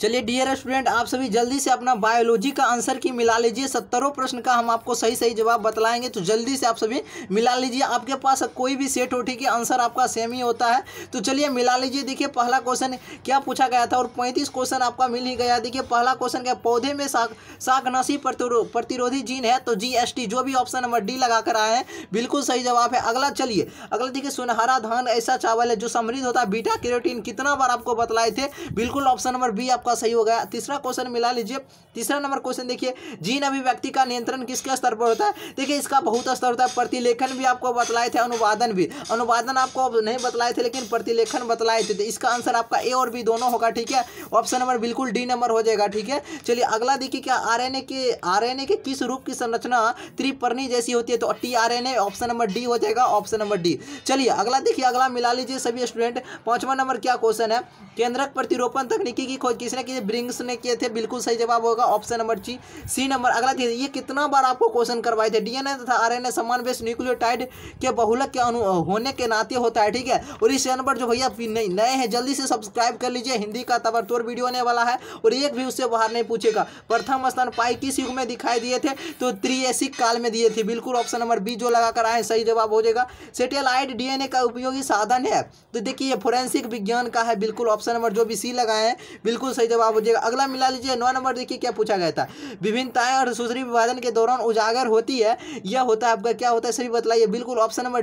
चलिए dear student आप सभी जल्दी से अपना बायोलॉजी का आंसर की मिला लीजिए सत्तरों प्रश्न का हम आपको सही सही जवाब बतलाएंगे तो जल्दी से आप सभी मिला लीजिए आपके पास कोई भी सेट हो ठीक है आंसर आपका सेम ही होता है तो चलिए मिला लीजिए देखिए पहला क्वेश्चन क्या पूछा गया था और पैंतीस क्वेश्चन आपका मिल ही गया देखिए पहला क्वेश्चन क्या पौधे में शाक शाकनाशी प्रतिरोधी जीन है तो जी जो भी ऑप्शन नंबर डी लगा कर आए हैं बिल्कुल सही जवाब है अगला चलिए अगला देखिए सुनहरा धान ऐसा चावल है जो समृद्ध होता है बीटा कैरोटीन कितना बार आपको बतलाए थे बिल्कुल ऑप्शन नंबर बी आपका आपका सही हो गया तीसरा क्वेश्चन मिला लीजिए तीसरा नंबर क्वेश्चन देखिए जीन अभिव्यक्ति का नियंत्रण किसके स्तर पर होता है देखिए इसका बहुत स्तर होता है प्रतिलेखन भी आपको बतलाए थे अनुवादन भी अनुवादन आपको नहीं बतलाए थे लेकिन प्रतिलेखन बतलाए थे तो इसका आंसर आपका ए और बी दोनों होगा ठीक है ऑप्शन नंबर बिल्कुल डी नंबर हो जाएगा ठीक है चलिए अगला देखिए क्या आर के आर के किस रूप की संरचना त्रिपर्णी जैसी होती है तो T RNA option number D हो जाएगा ऑप्शन नंबर डी चलिए अगला देखिए अगला मिला लीजिए सभी स्टूडेंट पांचवा नंबर क्या क्वेश्चन है केंद्रक प्रतिरोपण तकनीकी की खोज किसने ने किए ब्रिंग्स ने किए थे बिल्कुल सही जवाब होगा option number C C number अगला चीज ये कितना बार आपको क्वेश्चन करवाए थे डीएनए तथा आरएनए समान बेस न्यूक्लियोटाइड के बहुलक के अनु होने के नाते होता है ठीक है और इस चैनल पर जो भैया नए हैं जल्दी से सब्सक्राइब कर लीजिए हिंदी का तबरतोर वीडियो आने वाला है और एक भी उससे बाहर नहीं पूछेगा प्रथम स्थान पाई किस युग में दिखाई दिए थे तो त्रिएसिक काल में दिए थे बिल्कुल ऑप्शन नंबर बी जो लगाकर आए सही जवाब हो जाएगा सेटेलाइट डीएनए का उपयोगी साधन है तो देखिए ये फोरेंसिक विज्ञान का है बिल्कुल ऑप्शन नंबर जो भी सी लगाए हैं बिल्कुल सही सही जवाब हो जाएगा अगला मिला लीजिए नौ नंबर देखिए क्या पूछा गया था विभिन्नताएं और सूत्री विभाजन के दौरान उजागर होती है यह होता है आपका क्या होता है सही बतलाइए बिल्कुल ऑप्शन नंबर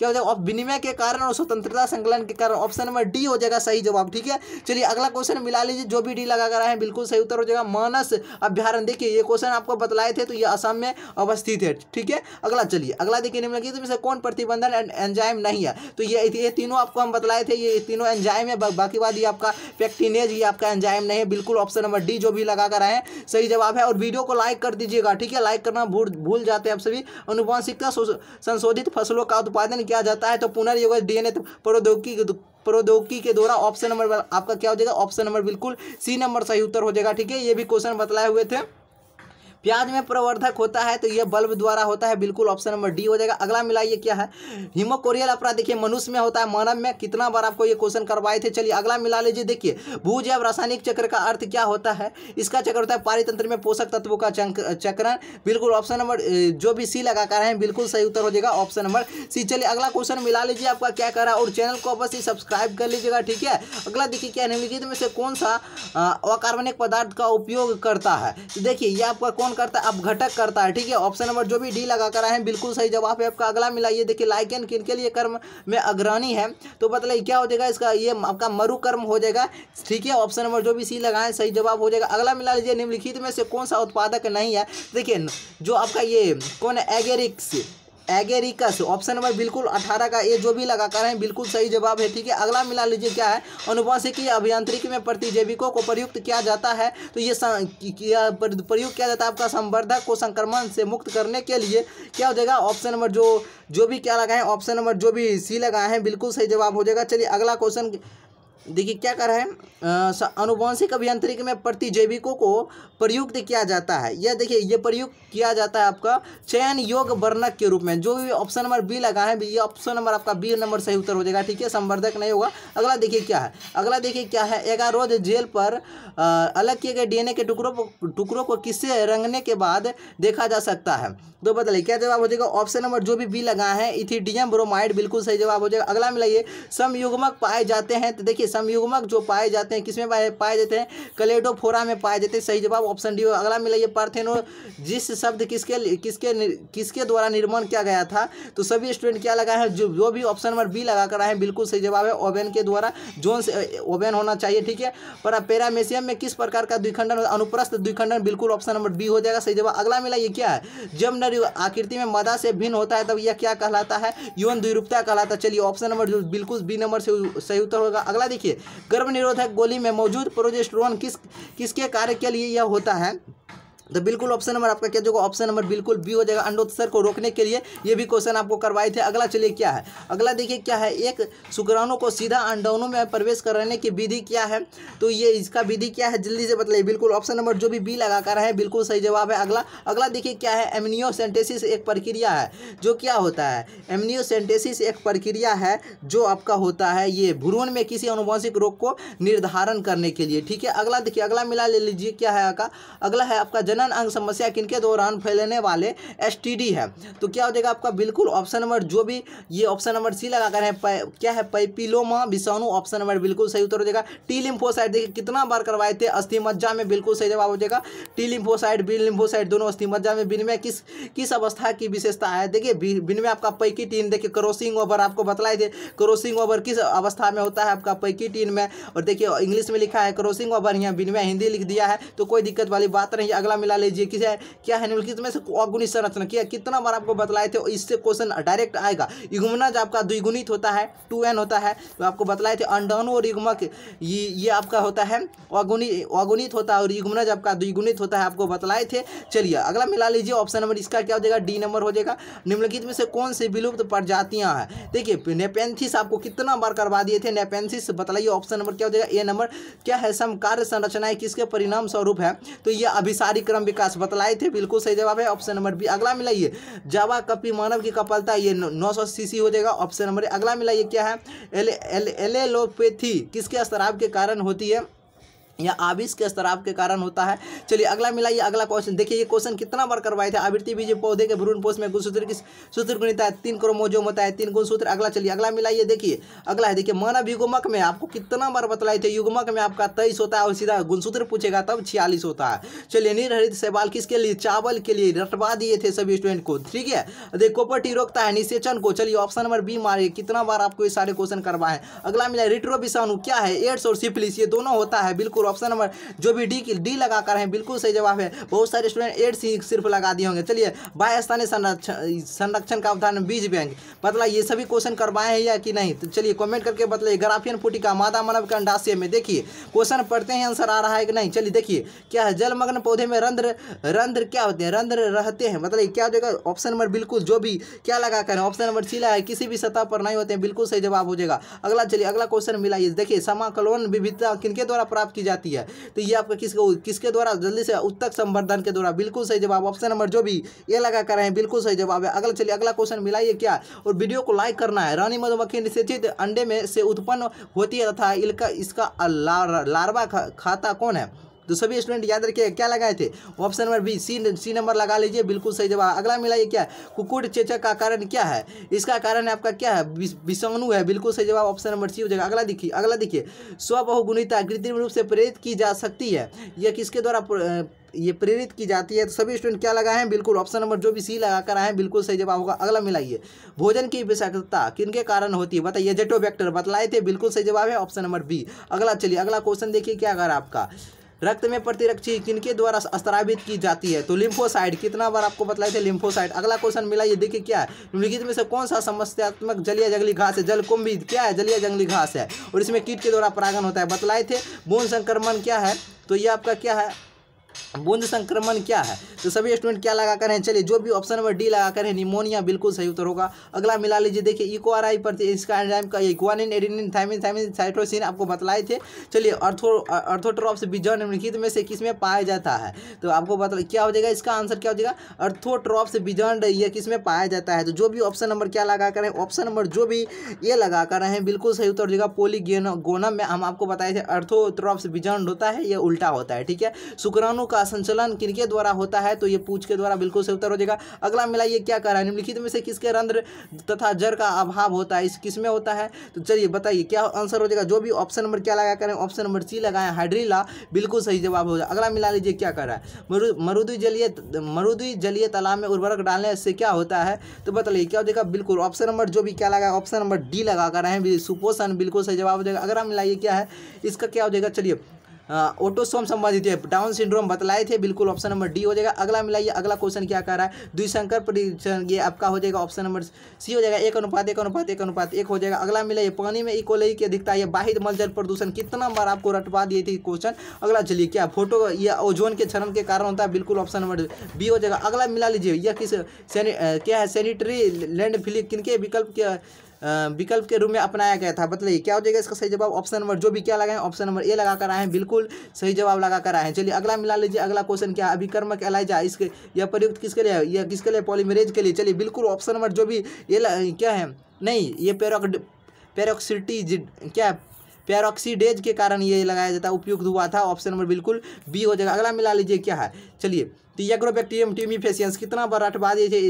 क्या हो जाएगा विनिमय के कारण और स्वतंत्रता संकलन के कारण ऑप्शन नंबर डी हो जाएगा सही जवाब ठीक है चलिए अगला क्वेश्चन मिला लीजिए जो भी डी लगा कर आए हैं बिल्कुल सही उत्तर हो जाएगा मानस अभ्यारण देखिए ये क्वेश्चन आपको बतलाए थे तो ये असम में अवस्थित है ठीक है अगला चलिए अगला देखिए निम्न तो से कौन प्रतिबंधन एंड एंजाइम नहीं है तो ये ये तीनों आपको हम बतलाए थे ये तीनों एंजाइम है बाकी बात ये आपका पेक्टिनेज ये आपका एंजाइम टाइम नहीं है बिल्कुल ऑप्शन नंबर डी जो भी लगा कर आए सही जवाब है और वीडियो को लाइक कर दीजिएगा ठीक है लाइक करना भूल भूल जाते हैं आप सभी अनुवांशिकता संशोधित फसलों का उत्पादन किया जाता है तो पुनर्योग डीएनए तो प्रौद्योगिकी प्रौद्योगिकी के द्वारा ऑप्शन नंबर आपका क्या हो जाएगा ऑप्शन नंबर बिल्कुल सी नंबर सही उत्तर हो जाएगा ठीक है ये भी क्वेश्चन बतलाए हुए थे प्याज में प्रवर्धक होता है तो यह बल्ब द्वारा होता है बिल्कुल ऑप्शन नंबर डी हो जाएगा अगला मिलाइए क्या है हिमोकोरियल अपराध देखिए मनुष्य में होता है मानव में कितना बार आपको ये क्वेश्चन करवाए थे चलिए अगला मिला लीजिए देखिए भूजैव रासायनिक चक्र का अर्थ क्या होता है इसका चक्र होता है पारितंत्र में पोषक तत्वों का चक्रण बिल्कुल ऑप्शन नंबर जो भी सी लगा कर रहे हैं बिल्कुल सही उत्तर हो जाएगा ऑप्शन नंबर सी चलिए अगला क्वेश्चन मिला लीजिए आपका क्या कर रहा है और चैनल को अवश्य सब्सक्राइब कर लीजिएगा ठीक है अगला देखिए क्या निम्नलिखित में से कौन सा अकार्बनिक पदार्थ का उपयोग करता है तो देखिए यह आपका कौन करता है अपघटक करता है ठीक है ऑप्शन नंबर जो भी डी लगा कर आए बिल्कुल सही जवाब है आपका अगला मिला ये देखिए लाइकन किन के लिए कर्म में अग्रणी है तो बताइए क्या हो जाएगा इसका ये आपका मरु कर्म हो जाएगा ठीक है ऑप्शन नंबर जो भी सी लगाए सही जवाब हो जाएगा अगला मिला लीजिए निम्नलिखित में से कौन सा उत्पादक नहीं है देखिए जो आपका ये कौन है एगेरिक्स एगेरिकस ऑप्शन नंबर बिल्कुल अठारह का ये जो भी लगा कर हैं बिल्कुल सही जवाब है ठीक है अगला मिला लीजिए क्या है अनुवंशिकी अभियांत्रिकी में प्रतिजैविकों को प्रयुक्त किया जाता है तो ये प्रयुक्त किया जाता है आपका संवर्धक को संक्रमण से मुक्त करने के लिए क्या हो जाएगा ऑप्शन नंबर जो जो भी क्या लगाए ऑप्शन नंबर जो भी सी लगाए हैं बिल्कुल सही जवाब हो जाएगा चलिए अगला क्वेश्चन देखिए क्या कर रहा है अनुवंशिक अभियांत्रिक में प्रतिजैविकों को प्रयुक्त किया जाता है यह देखिए ये प्रयुक्त किया जाता है आपका चयन योग वर्णक के रूप में जो भी ऑप्शन नंबर बी लगा है ये ऑप्शन नंबर आपका बी नंबर सही उत्तर हो जाएगा ठीक है संवर्धक नहीं होगा अगला देखिए क्या है अगला देखिए क्या है एगारोध जेल पर आ, अलग किए गए डी के टुकड़ों को टुकड़ों को किससे रंगने के बाद देखा जा सकता है तो बताइए क्या जवाब हो जाएगा ऑप्शन नंबर जो भी बी लगा है इथिडियम ब्रोमाइड बिल्कुल सही जवाब हो जाएगा अगला मिलाइए समयुगमक पाए जाते हैं तो देखिए समयुग्मक जो पाए जाते हैं किसमें पाए जाते हैं कलेडोफोरा में पाए जाते हैं सही जवाब ऑप्शन डी अगला मिला ये पार्थेनो जिस शब्द किसके किसके किसके द्वारा निर्माण किया गया था तो सभी स्टूडेंट क्या लगा है जो जो भी ऑप्शन नंबर बी लगा कर आए हैं बिल्कुल सही जवाब है ओवेन के द्वारा जोन ओवेन होना चाहिए ठीक है पर पेरामेशियम में किस प्रकार का द्विखंडन अनुप्रस्थ द्विखंडन बिल्कुल ऑप्शन नंबर बी हो जाएगा सही जवाब अगला मिला ये क्या है जब नर आकृति में मदा से भिन्न होता है तब यह क्या कहलाता है यौन द्विरूपता कहलाता है चलिए ऑप्शन नंबर बिल्कुल बी नंबर से सही उत्तर होगा अगला देखिए गर्भ निरोधक गोली में मौजूद प्रोजेस्ट्रोन किस किसके कार्य के लिए यह होता है तो बिल्कुल ऑप्शन नंबर आपका क्या जो ऑप्शन नंबर बिल्कुल बी हो जाएगा अंडोत्सर को रोकने के लिए ये भी क्वेश्चन आपको करवाए थे अगला चलिए क्या है अगला देखिए क्या है एक शुक्राणु को सीधा अंडाणु में प्रवेश कराने की विधि क्या है तो ये इसका विधि क्या है जल्दी से बताइए बिल्कुल ऑप्शन नंबर जो भी बी लगा कर है बिल्कुल सही जवाब है अगला अगला देखिए क्या है एमनियोसेंटेसिस एक प्रक्रिया है जो क्या होता है एमनियोसेंटेसिस एक प्रक्रिया है जो आपका होता है ये भ्रूण में किसी अनुवंशिक रोग को निर्धारण करने के लिए ठीक है अगला देखिए अगला मिला ले लीजिए क्या है आपका अगला है आपका प्रजनन अंग समस्या किनके दौरान फैलने वाले एसटीडी है तो क्या हो जाएगा आपका बिल्कुल ऑप्शन नंबर जो भी ये ऑप्शन नंबर सी लगा कर है क्या है पैपिलोमा विषाणु ऑप्शन नंबर बिल्कुल सही उत्तर हो जाएगा टी लिम्फोसाइड देखिए कितना बार करवाए थे अस्थि मज्जा में बिल्कुल सही जवाब हो जाएगा टी लिम्फोसाइड बी लिम्फोसाइड दोनों अस्थि मज्जा में विनिमय किस किस अवस्था की विशेषता है देखिए विनिमय आपका पैकी टीन देखिए क्रोसिंग ओवर आपको बतलाए थे क्रोसिंग ओवर किस अवस्था में होता है आपका पैकी टीन में और देखिए इंग्लिश में लिखा है क्रोसिंग ओवर यहाँ विनिमय हिंदी लिख दिया है तो कोई दिक्कत वाली बात नहीं अगला मिला लीजिए किसे क्या है निम्नलिखित में से अगुणित संरचना किया कितना बार आपको बतलाए थे इससे क्वेश्चन डायरेक्ट आएगा युगमनज आपका द्विगुणित होता है टू एन होता है तो आपको बतलाए थे अंडाणु और युग्मक ये ये आपका होता है अगुणित अगुणित होता है और युगमनज आपका द्विगुणित होता है आपको बतलाए थे चलिए अगला मिला लीजिए ऑप्शन नंबर इसका क्या हो जाएगा डी नंबर हो जाएगा निम्नलिखित में से कौन सी विलुप्त प्रजातियाँ हैं देखिए नेपेंथिस आपको कितना बार करवा दिए थे नेपेंथिस बताइए ऑप्शन नंबर क्या हो जाएगा ए नंबर क्या है सम कार्य संरचनाएं किसके परिणाम स्वरूप है तो ये अभिसारीकरण क्रम विकास बतलाए थे बिल्कुल सही जवाब है ऑप्शन नंबर बी अगला मिलाइए जावा कपी मानव की कपलता ये नौ सौ सीसी हो जाएगा ऑप्शन नंबर अगला मिलाइए क्या है एलेलोपैथी किसके अस्तराब के कारण होती है या आविष के स्तराब के कारण होता है चलिए अगला मिला ये अगला क्वेश्चन देखिए ये क्वेश्चन कितना बार करवाए थे आवृत्ति बीज पौधे के भ्रूण पोष में गुणसूत्र की सूत्र गुणता है तीन क्रोमोजोम होता है तीन गुणसूत्र अगला चलिए अगला मिला ये देखिए अगला है देखिए मानव युगमक में आपको कितना बार बतलाए थे युगमक में आपका तेईस होता है और सीधा गुणसूत्र पूछेगा तब छियालीस होता है चलिए निर्हरित सवाल किसके लिए चावल के लिए रटवा दिए थे सभी स्टूडेंट को ठीक है देखिए कोपर्टी रोकता है निषेचन को चलिए ऑप्शन नंबर बी मारिए कितना बार आपको ये सारे क्वेश्चन करवाए अगला मिला रिट्रो क्या है एड्स और सिफिलिस ये दोनों होता है बिल्कुल बिल्कुल ऑप्शन नंबर जो भी डी डी लगा कर हैं बिल्कुल सही जवाब है बहुत सारे स्टूडेंट एड सी सिर्फ लगा दिए होंगे चलिए बाय स्थानीय संरक्षण संरक्षण का उदाहरण बीज बैंक बतला ये सभी क्वेश्चन करवाए हैं या कि नहीं तो चलिए कॉमेंट करके बतलाइए ग्राफियन का मादा मानव के अंडाशय में देखिए क्वेश्चन पढ़ते हैं आंसर आ रहा है कि नहीं चलिए देखिए क्या है जलमग्न पौधे में रंध्र रंध्र क्या होते हैं रंध्र रहते हैं मतलब क्या जगह ऑप्शन नंबर बिल्कुल जो भी क्या लगा करें ऑप्शन नंबर चीला है किसी भी सतह पर नहीं होते हैं बिल्कुल सही जवाब हो जाएगा अगला चलिए अगला क्वेश्चन मिला ये देखिए समाकलोन विविधता किनके द्वारा प्राप्त की जाती है जाती है तो ये आपका किसके किसके द्वारा जल्दी से उत्तक संवर्धन के द्वारा बिल्कुल सही जवाब ऑप्शन नंबर जो भी ये लगा कर रहे हैं बिल्कुल सही जवाब है अगला चलिए अगला क्वेश्चन मिलाइए क्या और वीडियो को लाइक करना है रानी मधुमक्खी निषेचित अंडे में से उत्पन्न होती है तथा इसका लार्वा खाता कौन है तो सभी स्टूडेंट याद रखिए क्या लगाए थे option number B C C number लगा लीजिए बिल्कुल सही जवाब अगला मिला ये क्या कुकुट चेचक का कारण क्या है इसका कारण आपका क्या है विषाणु है बिल्कुल सही जवाब ऑप्शन नंबर सी हो जाएगा अगला देखिए अगला देखिए स्वबहुगुणिता कृत्रिम रूप से प्रेरित की जा सकती है यह किसके द्वारा ये प्रेरित की जाती है तो सभी स्टूडेंट क्या लगाए हैं बिल्कुल ऑप्शन नंबर जो भी सी लगा कर आए हैं बिल्कुल सही जवाब होगा अगला मिलाइए भोजन की विषाक्तता किनके कारण होती है बताइए जेटो वेक्टर बतलाए थे बिल्कुल सही जवाब है ऑप्शन नंबर बी अगला चलिए अगला क्वेश्चन देखिए क्या अगर आपका रक्त में प्रतिरक्षी किनके द्वारा स्त्रावित की जाती है तो लिम्फोसाइड कितना बार आपको बताए थे लिम्फोसाइड अगला क्वेश्चन मिला ये देखिए क्या है निम्नलिखित में से कौन सा समस्यात्मक जलिया जंगली घास है जलकुंभी क्या है जलिया जंगली घास है और इसमें कीट के द्वारा परागण होता है बतलाए थे बोन संक्रमण क्या है तो ये आपका क्या है बूंद संक्रमण क्या है तो सभी स्टूडेंट क्या लगा कर हैं चलिए जो भी ऑप्शन नंबर डी लगा कर है निमोनिया बिल्कुल सही उत्तर होगा अगला मिला लीजिए देखिए आई पर इसका एंजाइम का guanine adenine thymine thymine cytosine आपको बतलाए थे चलिए अर्थो अर्थोट्रॉप्स बीजन निम्नलिखित में से किस में पाया जाता है तो आपको बता क्या हो जाएगा इसका आंसर क्या हो जाएगा अर्थोट्रॉप्स बीजन यह किस में पाया जाता है तो जो भी ऑप्शन नंबर क्या लगा कर ऑप्शन नंबर जो भी ये लगा कर रहे हैं बिल्कुल सही उत्तर हो जाएगा पोलीगोनम में हम आपको बताए थे अर्थोट्रॉप्स बीजन होता है यह उल्टा होता है ठीक है शुक्राणु का का संचलन किनके द्वारा होता है तो ये पूछ के द्वारा बिल्कुल से उत्तर हो जाएगा अगला मिला ये क्या कह रहा है निम्नलिखित में से किसके रंध्र तथा जर का अभाव होता है इस किस में होता है तो चलिए बताइए क्या आंसर हो जाएगा जो भी ऑप्शन नंबर क्या लगाया करें ऑप्शन नंबर सी लगाए हाइड्रीला बिल्कुल सही जवाब हो जाए अगला मिला लीजिए क्या कर रहा है मरुदी जलीय मरुदी जलीय तालाब में उर्वरक डालने से क्या होता है तो बताइए क्या हो जाएगा बिल्कुल ऑप्शन नंबर जो भी क्या लगा ऑप्शन नंबर डी लगा कर रहे हैं सुपोषण बिल्कुल सही जवाब हो जाएगा अगला मिला मिलाइए क्या है इसका क्या हो जाएगा चलिए ऑटोसोम हाँ, संबंधित है डाउन सिंड्रोम बतलाए थे बिल्कुल ऑप्शन नंबर डी हो जाएगा अगला मिलाइए अगला क्वेश्चन क्या कर रहा है द्विशंकर परीक्षण ये आपका हो जाएगा ऑप्शन नंबर सी हो जाएगा एक अनुपात एक अनुपात एक अनुपात एक हो जाएगा अगला मिलाइए पानी में इकोलई की अधिकता है बाहिद मल जल प्रदूषण कितना बार आपको रटवा दिए थी क्वेश्चन अगला चलिए क्या फोटो या ओजोन के क्षरण के कारण होता है बिल्कुल ऑप्शन नंबर बी हो जाएगा अगला मिला लीजिए यह किस क्या है सैनिटरी लैंड फिलिक किनके विकल्प विकल्प के रूप में अपनाया गया था बताइए क्या हो जाएगा इसका सही जवाब ऑप्शन नंबर जो भी क्या लगाए ऑप्शन नंबर ए लगा कर आए हैं बिल्कुल सही जवाब लगा कर आए हैं चलिए अगला मिला लीजिए अगला क्वेश्चन क्या है अभिकर्मक एलाइजा इसके यह प्रयुक्त किसके लिए यह किसके लिए पॉलीमरेज के लिए चलिए बिल्कुल ऑप्शन नंबर जो भी ये क्या है नहीं ये पेरोक्सिटी क्या पेरोक्सीडेज के कारण ये लगाया जाता है उपयुक्त हुआ था ऑप्शन नंबर बिल्कुल बी हो जाएगा अगला मिला लीजिए क्या है चलिए तो एग्रोबैक्टीरियम ट्यूमीफेसियंस कितना बार रटवा दिए थे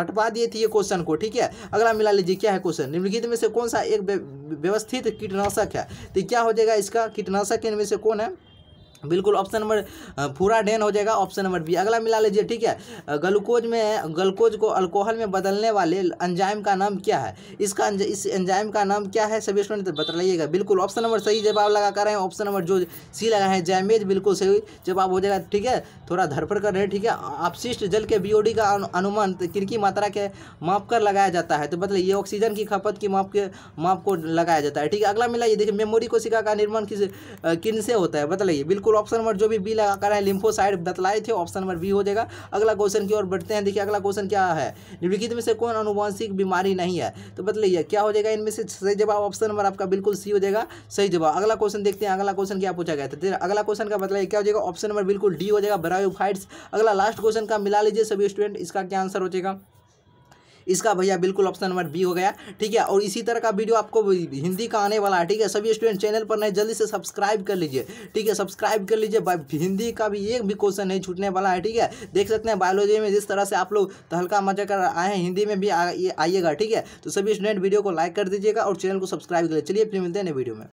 रटवा दिए थे ये क्वेश्चन को ठीक है अगला मिला लीजिए क्या है क्वेश्चन निम्नलिखित में से कौन सा एक व्यवस्थित कीटनाशक है तो क्या हो जाएगा इसका कीटनाशक इनमें से कौन है बिल्कुल ऑप्शन नंबर पूरा डेन हो जाएगा ऑप्शन नंबर बी अगला मिला लीजिए ठीक है ग्लूकोज में ग्लूकोज को अल्कोहल में बदलने वाले एंजाइम का नाम क्या है इसका इस एंजाइम का नाम क्या है सभी स्टूडेंट तो बतलाइएगा बिल्कुल ऑप्शन नंबर सही जवाब लगा कर रहे हैं ऑप्शन नंबर जो सी लगा है जैमेज बिल्कुल सही जवाब हो जाएगा ठीक है थोड़ा धरफड़ कर रहे हैं ठीक है अपशिष्ट जल के बी का अनुमान किनकी मात्रा के माप कर लगाया जाता है तो बतलाइए ये ऑक्सीजन की खपत की माप के माप को लगाया जाता है ठीक है अगला मिला ये देखिए मेमोरी कोशिका का निर्माण किस किन से होता है बतलाइए बिल्कुल बिल्कुल ऑप्शन नंबर जो भी बी लगा कर है लिम्फोसाइड बतलाए थे ऑप्शन नंबर बी हो जाएगा अगला क्वेश्चन की ओर बढ़ते हैं देखिए अगला क्वेश्चन क्या है निम्नलिखित में से कौन अनुवांशिक बीमारी नहीं है तो बतलाइए क्या हो जाएगा इनमें से सही जवाब ऑप्शन नंबर आपका बिल्कुल सी हो जाएगा सही जवाब अगला क्वेश्चन देखते हैं अगला क्वेश्चन क्या पूछा गया था तो अगला क्वेश्चन का बताइए क्या हो जाएगा ऑप्शन नंबर बिल्कुल डी हो जाएगा ब्रायोफाइट्स अगला लास्ट क्वेश्चन का मिला लीजिए सभी स्टूडेंट इसका क्या आंसर हो जाएगा इसका भैया बिल्कुल ऑप्शन नंबर बी हो गया ठीक है और इसी तरह का वीडियो आपको हिंदी का आने वाला है ठीक है सभी स्टूडेंट चैनल पर नहीं जल्दी से सब्सक्राइब कर लीजिए ठीक है सब्सक्राइब कर लीजिए हिंदी का भी एक भी क्वेश्चन नहीं छूटने वाला है ठीक है देख सकते हैं बायोलॉजी में जिस तरह से आप लोग हल्का मजा कर आए हैं हिंदी में भी आइएगा ठीक है तो सभी स्टूडेंट वीडियो को लाइक कर दीजिएगा और चैनल को सब्सक्राइब कर लीजिए चलिए फिर मिलते हैं नए वीडियो में